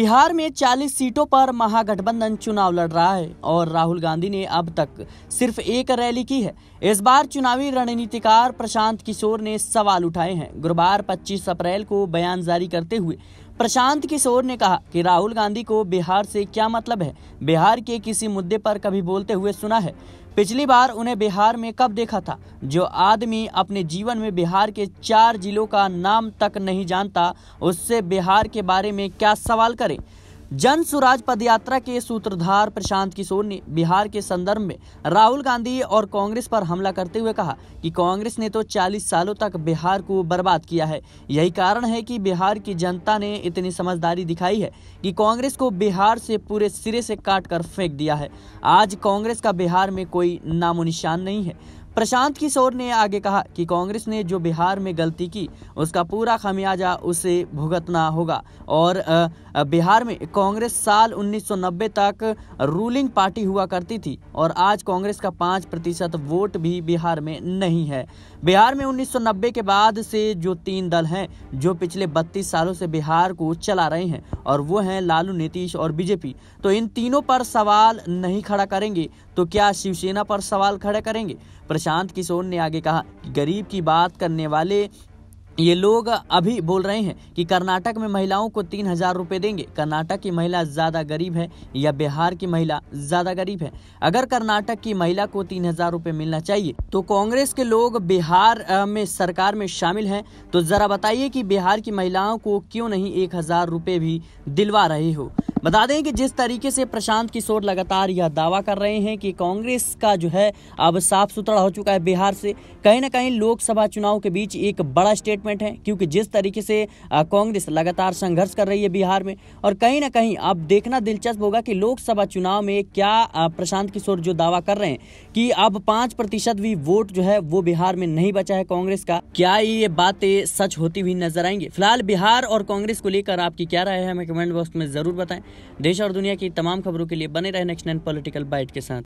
बिहार में 40 सीटों पर महागठबंधन चुनाव लड़ रहा है और राहुल गांधी ने अब तक सिर्फ एक रैली की है इस बार चुनावी रणनीतिकार प्रशांत किशोर ने सवाल उठाए हैं गुरुवार 25 अप्रैल को बयान जारी करते हुए प्रशांत किशोर ने कहा कि राहुल गांधी को बिहार से क्या मतलब है बिहार के किसी मुद्दे पर कभी बोलते हुए सुना है पिछली बार उन्हें बिहार में कब देखा था जो आदमी अपने जीवन में बिहार के चार जिलों का नाम तक नहीं जानता उससे बिहार के बारे में क्या सवाल करें जन स्वराज पदयात्रा के सूत्रधार प्रशांत किशोर ने बिहार के संदर्भ में राहुल गांधी और कांग्रेस पर हमला करते हुए कहा कि कांग्रेस ने तो 40 सालों तक बिहार को बर्बाद किया है यही कारण है कि बिहार की जनता ने इतनी समझदारी दिखाई है कि कांग्रेस को बिहार से पूरे सिरे से काट कर फेंक दिया है आज कांग्रेस का बिहार में कोई नामो निशान नहीं है प्रशांत किशोर ने आगे कहा कि कांग्रेस ने जो बिहार में गलती की उसका पूरा खमियाजा उसे भुगतना होगा और बिहार में कांग्रेस साल 1990 तक रूलिंग पार्टी हुआ करती थी और आज कांग्रेस का पाँच प्रतिशत वोट भी बिहार में नहीं है बिहार में 1990 के बाद से जो तीन दल हैं जो पिछले 32 सालों से बिहार को चला रहे हैं और वो हैं लालू नीतीश और बीजेपी तो इन तीनों पर सवाल नहीं खड़ा करेंगे तो क्या शिवसेना पर सवाल खड़े करेंगे प्रशांत किशोर ने आगे कहा कि गरीब की बात करने वाले ये लोग अभी बोल रहे हैं कि कर्नाटक में महिलाओं को तीन हजार रुपये देंगे कर्नाटक की महिला ज़्यादा गरीब है या बिहार की महिला ज़्यादा गरीब है अगर कर्नाटक की महिला को तीन हजार रुपये मिलना चाहिए तो कांग्रेस के लोग बिहार में सरकार में शामिल हैं तो ज़रा बताइए कि बिहार की महिलाओं को क्यों नहीं एक हजार रुपये भी दिलवा रहे हो बता दें कि जिस तरीके से प्रशांत किशोर लगातार यह दावा कर रहे हैं कि कांग्रेस का जो है अब साफ सुथरा हो चुका है बिहार से कहीं ना कहीं लोकसभा चुनाव के बीच एक बड़ा स्टेटमेंट है क्योंकि जिस तरीके से कांग्रेस लगातार संघर्ष कर रही है बिहार में और कहीं ना कहीं अब देखना दिलचस्प होगा कि लोकसभा चुनाव में क्या प्रशांत किशोर जो दावा कर रहे हैं कि अब पाँच प्रतिशत भी वोट जो है वो बिहार में नहीं बचा है कांग्रेस का क्या ये बातें सच होती हुई नजर आएंगी फिलहाल बिहार और कांग्रेस को लेकर आपकी क्या राय है हमें कमेंट बॉक्स में जरूर बताएं देश और दुनिया की तमाम खबरों के लिए बने रहे नेक्स्ट नाइन पॉलिटिकल बाइट के साथ